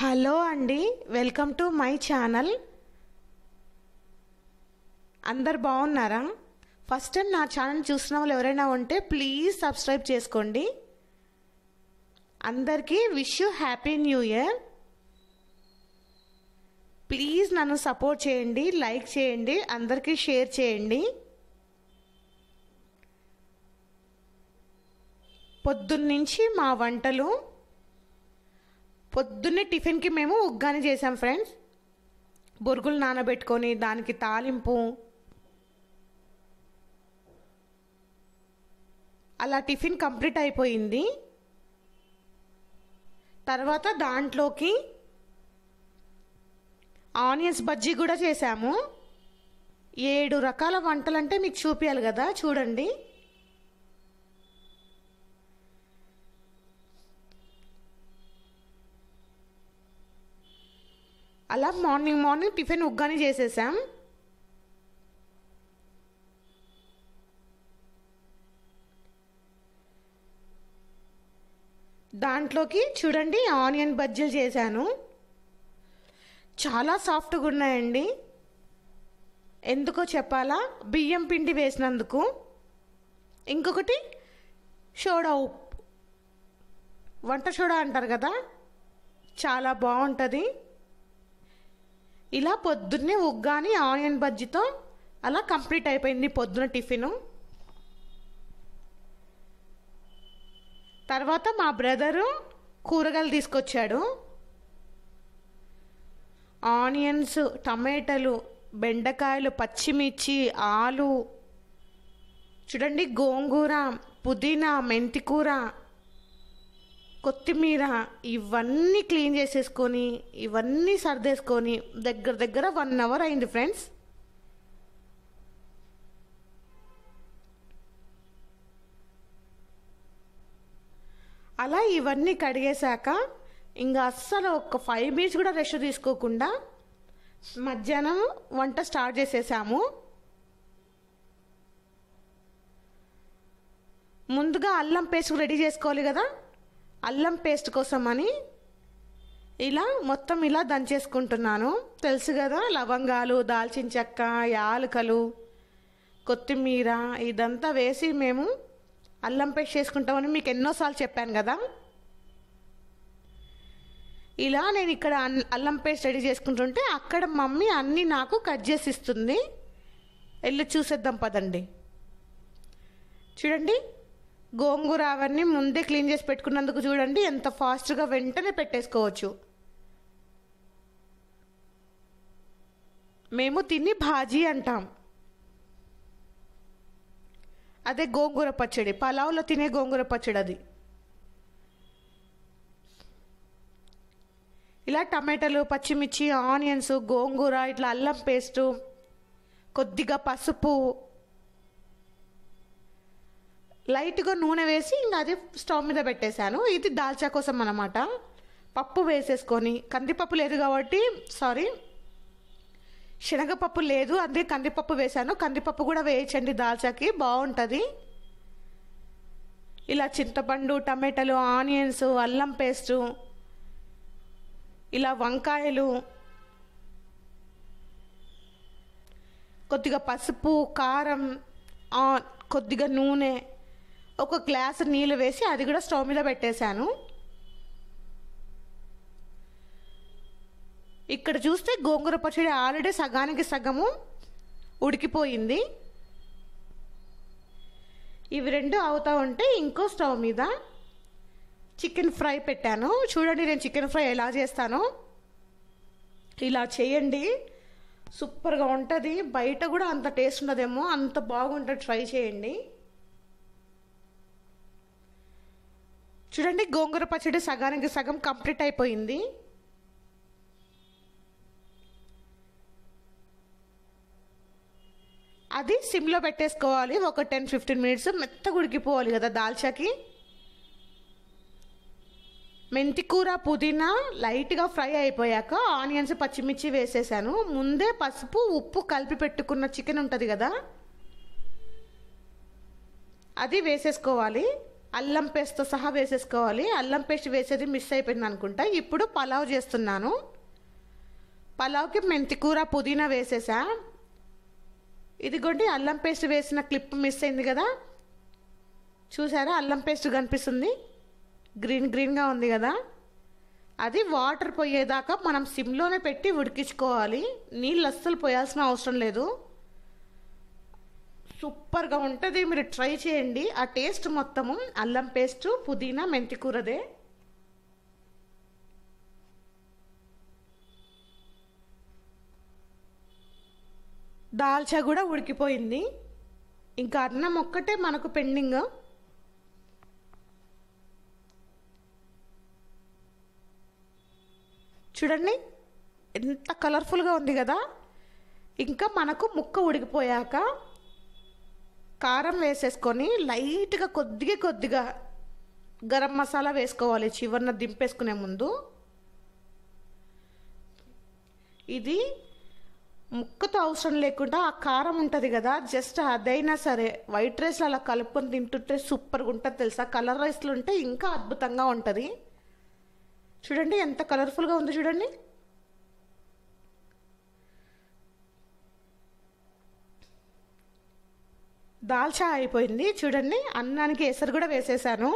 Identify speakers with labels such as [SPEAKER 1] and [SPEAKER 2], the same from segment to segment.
[SPEAKER 1] hello అండి welcome to my channel అందరు బాగున్నారా ఫస్ట్ టైం నా ఛానల్ చూసిన వాళ్ళు ఎవరైనా ఉంటే ప్లీజ్ సబ్స్క్రైబ్ చేసుకోండి అందరికీ wish you happy new year please నన్ను సపోర్ట్ చేయండి లైక్ చేయండి అందరికీ షేర్ చేయండి పొద్దున్నుంచి మా వంటలు పొద్దున్నే టిఫిన్కి మేము ఉగ్గాని చేసాం ఫ్రెండ్స్ బొరుగులు నానబెట్టుకొని దానికి తాలింపు అలా టిఫిన్ కంప్లీట్ అయిపోయింది తర్వాత దాంట్లోకి ఆనియన్స్ బజ్జీ కూడా చేశాము ఏడు రకాల వంటలంటే మీకు చూపించాలి కదా చూడండి అలా మార్నింగ్ మార్నింగ్ టిఫిన్ ఉగ్గాని చేసేసాం దాంట్లోకి చూడండి ఆనియన్ బజ్జీలు చేశాను చాలా సాఫ్ట్గా ఉన్నాయండి ఎందుకో చెప్పాలా బియ్యం పిండి వేసినందుకు ఇంకొకటి షోడా ఉప్పు వంట షోడా అంటారు కదా చాలా బాగుంటుంది ఇలా పొద్దున్నే ఉగ్గాని ఆనియన్ బజ్జితో అలా కంప్లీట్ అయిపోయింది పొద్దున టిఫిను తర్వాత మా బ్రదరు కూరగాయలు తీసుకొచ్చాడు ఆనియన్స్ టమాటాలు బెండకాయలు పచ్చిమిర్చి ఆలు చూడండి గోంగూర పుదీనా మెంతికూర కొత్తిమీర ఇవన్నీ క్లీన్ చేసేసుకొని ఇవన్నీ సర్దేసుకొని దగ్గర దగ్గర వన్ అవర్ అయింది ఫ్రెండ్స్ అలా ఇవన్నీ కడిగేశాక ఇంకా అస్సలు ఒక ఫైవ్ మినిట్స్ కూడా రెస్ట్ తీసుకోకుండా మధ్యాహ్నం వంట స్టార్ట్ చేసేసాము ముందుగా అల్లం పేస్ట్ రెడీ చేసుకోవాలి కదా అల్లం పేస్ట్ కోసం అని ఇలా మొత్తం ఇలా దంచేసుకుంటున్నాను తెలుసు కదా లవంగాలు దాల్చిన చెక్క యాలకలు కొత్తిమీర ఇదంతా వేసి మేము అల్లం పేస్ట్ చేసుకుంటామని మీకు ఎన్నోసార్లు చెప్పాను కదా ఇలా నేను ఇక్కడ అల్లం పేస్ట్ రెడీ చేసుకుంటుంటే అక్కడ మమ్మీ అన్నీ నాకు కట్ చేసి ఇస్తుంది వెళ్ళి చూసేద్దాం పదండి చూడండి గోంగూర అవన్నీ ముందే క్లీన్ చేసి పెట్టుకున్నందుకు చూడండి ఎంత ఫాస్ట్గా వెంటనే పెట్టేసుకోవచ్చు మేము తిని భాజీ అంటాం అదే గోంగూర పచ్చడి పలావులో తినే గోంగూర పచ్చడి అది ఇలా టమాటాలు పచ్చిమిర్చి ఆనియన్స్ గోంగూర ఇట్లా అల్లం పేస్టు కొద్దిగా పసుపు లైట్గా నూనె వేసి ఇంకా అది స్టవ్ మీద పెట్టేశాను ఇది దాల్చా కోసం అనమాట పప్పు వేసేసుకొని కందిపప్పు లేదు కాబట్టి సారీ శనగపప్పు లేదు అందుకే కందిపప్పు వేశాను కందిపప్పు కూడా వేయించండి దాల్చాకి బాగుంటుంది ఇలా చింతపండు టమాటాలు ఆనియన్స్ అల్లం పేస్టు ఇలా వంకాయలు కొద్దిగా పసుపు కారం కొద్దిగా నూనె ఒక గ్లాసు నీళ్ళు వేసి అది కూడా స్టవ్ మీద పెట్టేశాను ఇక్కడ చూస్తే గోంగూర పచ్చడి ఆల్రెడీ సగానికి సగము ఉడికిపోయింది ఇవి రెండు అవుతా ఉంటే ఇంకో స్టవ్ మీద చికెన్ ఫ్రై పెట్టాను చూడండి నేను చికెన్ ఫ్రై ఎలా చేస్తాను ఇలా చేయండి సూపర్గా ఉంటుంది బయట కూడా అంత టేస్ట్ ఉండదేమో అంత బాగుంటుంది ట్రై చేయండి చూడండి గోంగూర పచ్చడి సగానికి సగం కంప్లీట్ అయిపోయింది అది సిమ్లో పెట్టేసుకోవాలి ఒక టెన్ ఫిఫ్టీన్ మినిట్స్ మెత్త ఉడికిపోవాలి కదా దాల్చాకి మెంతి కూర పుదీనా లైట్గా ఫ్రై అయిపోయాక ఆనియన్స్ పచ్చిమిర్చి వేసేసాను ముందే పసుపు ఉప్పు కలిపి పెట్టుకున్న చికెన్ ఉంటుంది కదా అది వేసేసుకోవాలి అల్లం పేస్ట్తో సహా వేసేసుకోవాలి అల్లం పేస్ట్ వేసేది మిస్ అయిపోయింది అనుకుంటా ఇప్పుడు పలావ్ చేస్తున్నాను పలావ్కి మెంతికూర పుదీనా వేసేసా ఇదిగోండి అల్లం పేస్ట్ వేసిన క్లిప్ మిస్ అయింది కదా చూసారా అల్లం పేస్ట్ కనిపిస్తుంది గ్రీన్ గ్రీన్గా ఉంది కదా అది వాటర్ పోయేదాకా మనం సిమ్లోనే పెట్టి ఉడికించుకోవాలి నీళ్ళు అస్సలు పోయాల్సిన అవసరం లేదు సూపర్గా ఉంటుంది మీరు ట్రై చేయండి ఆ టేస్ట్ మొత్తము అల్లం పేస్ట్ పుదీనా మెంతికూరదే దాల్చా కూడా ఉడికిపోయింది ఇంకా అన్నం ఒక్కటే మనకు పెండింగ్ చూడండి ఎంత కలర్ఫుల్గా ఉంది కదా ఇంకా మనకు ముక్క ఉడికిపోయాక కారం వేసేసుకొని లైట్గా కొద్దిగా కొద్దిగా గరం మసాలా వేసుకోవాలి చివరిన దింపేసుకునే ముందు ఇది ముక్కతో అవసరం లేకుండా ఆ కారం ఉంటుంది కదా జస్ట్ అదైనా సరే వైట్ రైస్లో అలా కలుపుకొని తింటుంటే సూపర్గా ఉంటుంది తెలుసా కలర్ రైస్లో ఉంటే ఇంకా అద్భుతంగా ఉంటుంది చూడండి ఎంత కలర్ఫుల్గా ఉంది చూడండి దాల్చా అయిపోయింది చూడండి అన్నానికి ఎసరు కూడా వేసేసాను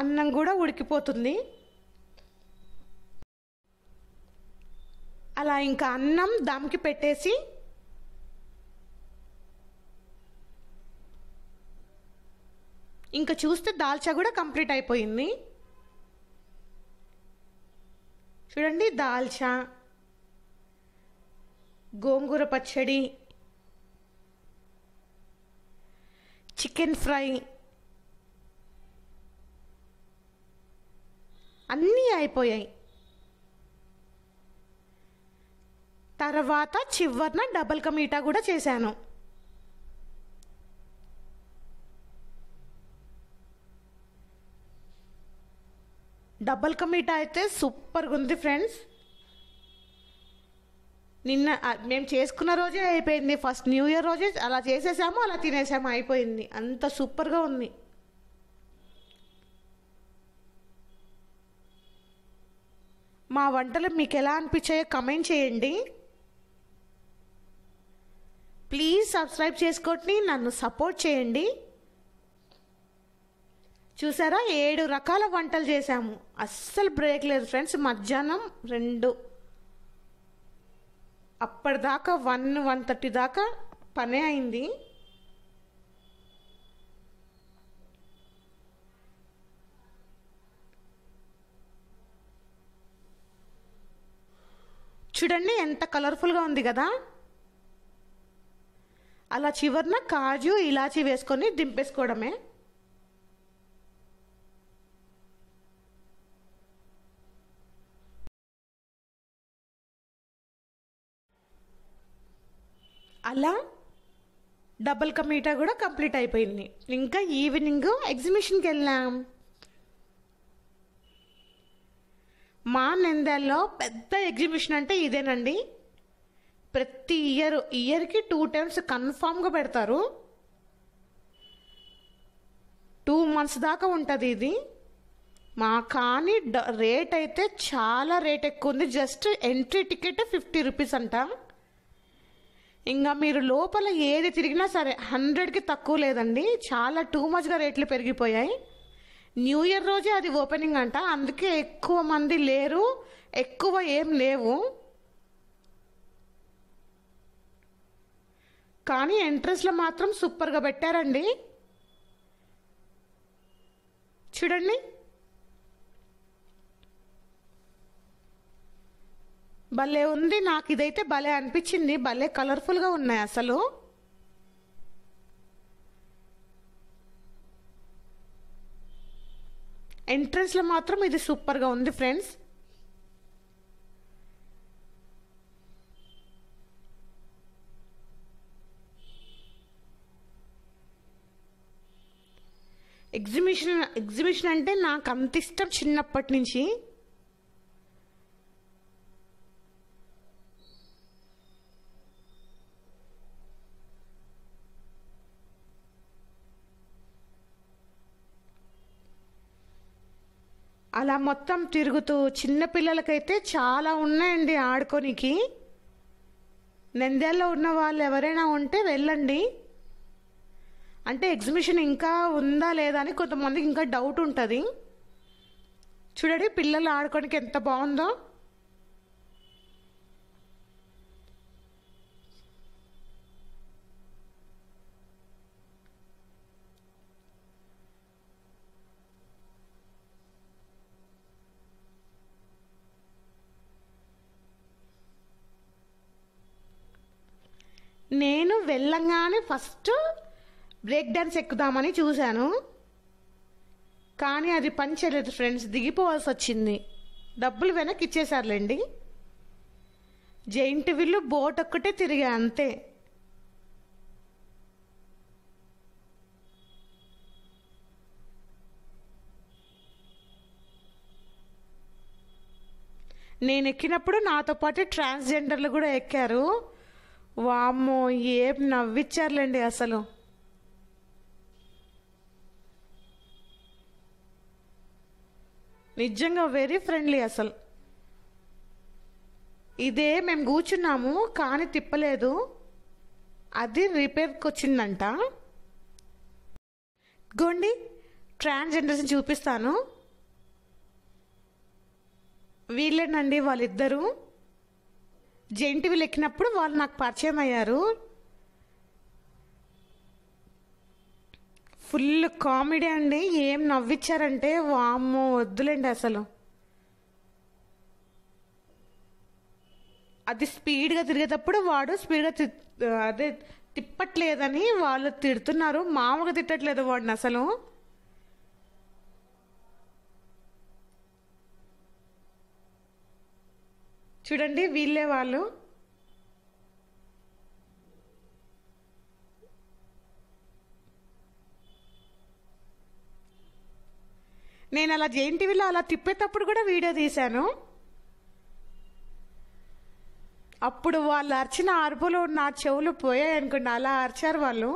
[SPEAKER 1] అన్నం కూడా ఉడికిపోతుంది అలా ఇంకా అన్నం దమ్కి పెట్టేసి ఇంకా చూస్తే దాల్చా కూడా కంప్లీట్ అయిపోయింది చూడండి దాల్చా గోంగూర పచ్చడి చికెన్ ఫ్రై అన్నీ అయిపోయాయి తర్వాత చివరిన డబల్ కమీటా కూడా చేశాను డబల్ కమిట్ అయితే సూపర్గా ఉంది ఫ్రెండ్స్ నిన్న మేము చేసుకున్న రోజే అయిపోయింది ఫస్ట్ న్యూ ఇయర్ రోజే అలా చేసేసాము అలా తినేసాము అయిపోయింది అంత సూపర్గా ఉంది మా వంటలు మీకు ఎలా అనిపించాయో కమెంట్ చేయండి ప్లీజ్ సబ్స్క్రైబ్ చేసుకోండి నన్ను సపోర్ట్ చేయండి చూసారా ఏడు రకాల వంటలు చేశాము అస్సలు బ్రేక్ లేదు ఫ్రెండ్స్ మధ్యాహ్నం రెండు అప్పటిదాకా వన్ వన్ థర్టీ దాకా పనే అయింది చూడండి ఎంత కలర్ఫుల్గా ఉంది కదా అలా చివరిన కాజు ఇలాచి వేసుకొని దింపేసుకోవడమే అలా డబల్ కమీటా కూడా కంప్లీట్ అయిపోయింది ఇంకా ఈవినింగ్ ఎగ్జిబిషన్కి వెళ్ళాం మా నంద్యాల్లో పెద్ద ఎగ్జిబిషన్ అంటే ఇదేనండి ప్రతి ఇయర్ ఇయర్కి టూ టైమ్స్ కన్ఫామ్గా పెడతారు టూ మంత్స్ దాకా ఉంటుంది ఇది మా కానీ రేట్ అయితే చాలా రేట్ ఎక్కువ ఉంది just entry ticket fifty rupees అంట ఇంకా మీరు లోపల ఏది తిరిగినా సరే హండ్రెడ్కి తక్కువ లేదండి చాలా టూ మచ్గా రేట్లు పెరిగిపోయాయి న్యూ ఇయర్ రోజే అది ఓపెనింగ్ అంట అందుకే ఎక్కువ మంది లేరు ఎక్కువ ఏం లేవు కానీ ఎంట్రన్స్లో మాత్రం సూపర్గా పెట్టారండి చూడండి భలే ఉంది నాకు ఇదైతే భలే అనిపించింది భలే కలర్ఫుల్గా ఉన్నాయి అసలు ఎంట్రన్స్లో మాత్రం ఇది సూపర్గా ఉంది ఫ్రెండ్స్ ఎగ్జిబిషన్ ఎగ్జిబిషన్ అంటే నాకు అంత ఇష్టం చిన్నప్పటి నుంచి అలా మొత్తం తిరుగుతూ చిన్నపిల్లలకైతే చాలా ఉన్నాయండి ఆడుకోనికి నంద్యాలలో ఉన్న వాళ్ళు ఎవరైనా ఉంటే వెళ్ళండి అంటే ఎగ్జిబిషన్ ఇంకా ఉందా లేదా అని కొంతమందికి ఇంకా డౌట్ ఉంటుంది చూడండి పిల్లలు ఆడుకోనికి ఎంత బాగుందో నేను వెళ్ళంగానే ఫస్ట్ బ్రేక్ డాన్స్ ఎక్కుదామని చూశాను కానీ అది పనిచేయలేదు ఫ్రెండ్స్ దిగిపోవాల్సి వచ్చింది డబ్బులు వెనక్కి ఇచ్చేశారులేండి జైంట్ విల్లు బోట్ ఒక్కటే తిరిగా అంతే నేను ఎక్కినప్పుడు నాతో పాటు ట్రాన్స్జెండర్లు కూడా ఎక్కారు వామ్మో ఏం నవ్విచ్చారులేండి అసలు నిజంగా వెరీ ఫ్రెండ్లీ అసలు ఇదే మేము కూర్చున్నాము కానీ తిప్పలేదు అది రిపేర్కి వచ్చిందంట గోండి ట్రాన్స్జెండర్స్ని చూపిస్తాను వీళ్ళేనండి వాళ్ళిద్దరూ జెంటివి లెక్కినప్పుడు వాళ్ళు నాకు పరిచయం అయ్యారు ఫుల్ కామెడీ అండి ఏం నవ్విచ్చారంటే వామ్మో వద్దులేండి అసలు అది స్పీడ్గా తిరిగేటప్పుడు వాడు స్పీడ్గా తి అదే తిప్పట్లేదని వాళ్ళు తిడుతున్నారు మామూలుగా తిట్టట్లేదు వాడిని అసలు చూడండి వీళ్ళే వాళ్ళు నేను అలా జేఎన్టీవీలో అలా తిప్పేటప్పుడు కూడా వీడియో తీశాను అప్పుడు వాళ్ళు అరిచిన అరుపులు నా చెవులు పోయాయి అనుకున్నా అలా అరిచారు వాళ్ళు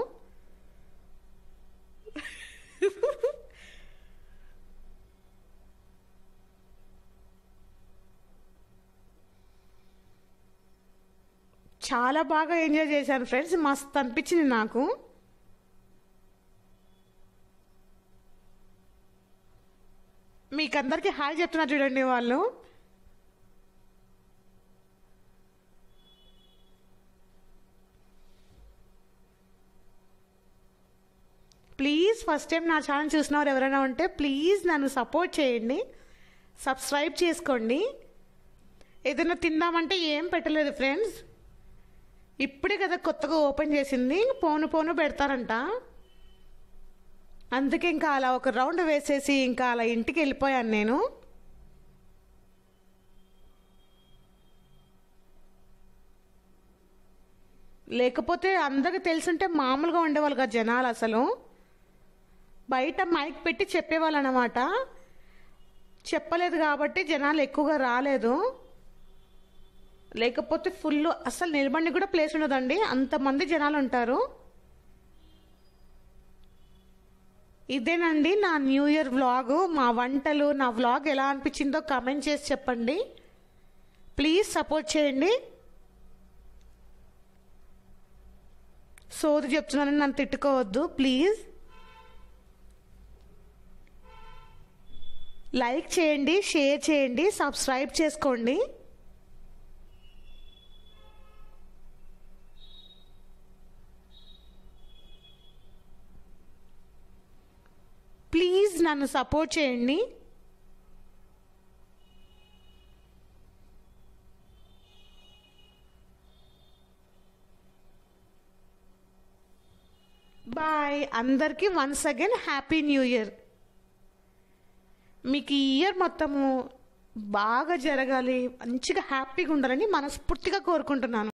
[SPEAKER 1] చాలా బాగా ఎంజాయ్ చేశాను ఫ్రెండ్స్ మస్తు అనిపించింది నాకు మీకందరికీ హాయ్ చెప్తున్నారు చూడండి వాళ్ళు ప్లీజ్ ఫస్ట్ టైం నా ఛానల్ చూసినవారు ఎవరైనా ఉంటే ప్లీజ్ నన్ను సపోర్ట్ చేయండి సబ్స్క్రైబ్ చేసుకోండి ఏదైనా తిందామంటే ఏం పెట్టలేదు ఫ్రెండ్స్ ఇప్పుడే కదా కొత్తగా ఓపెన్ చేసింది పోను పోను పెడతారంట అందుకే ఇంకా అలా ఒక రౌండ్ వేసేసి ఇంకా అలా ఇంటికి వెళ్ళిపోయాను నేను లేకపోతే అందరికి తెలుసుంటే మామూలుగా ఉండేవాళ్ళు కదా జనాలు అసలు బయట మైక్ పెట్టి చెప్పేవాళ్ళు అనమాట చెప్పలేదు కాబట్టి జనాలు ఎక్కువగా రాలేదు లేకపోతే ఫుల్ అసలు నిలబడి కూడా ప్లేస్ ఉండదండి అంతమంది జనాలు ఉంటారు ఇదేనండి నా న్యూ ఇయర్ వ్లాగ్ మా వంటలు నా వ్లాగ్ ఎలా అనిపించిందో కామెంట్ చేసి చెప్పండి ప్లీజ్ సపోర్ట్ చేయండి సోది చెప్తున్నానని నన్ను తిట్టుకోవద్దు ప్లీజ్ లైక్ చేయండి షేర్ చేయండి సబ్స్క్రైబ్ చేసుకోండి నన్ను సపోర్ట్ చేయండి బాయ్ అందరికీ once again happy new year మీకు ఈ ఇయర్ మొత్తము బాగా జరగాలి మంచిగా హ్యాపీగా ఉండాలని మనస్ఫూర్తిగా కోరుకుంటున్నాను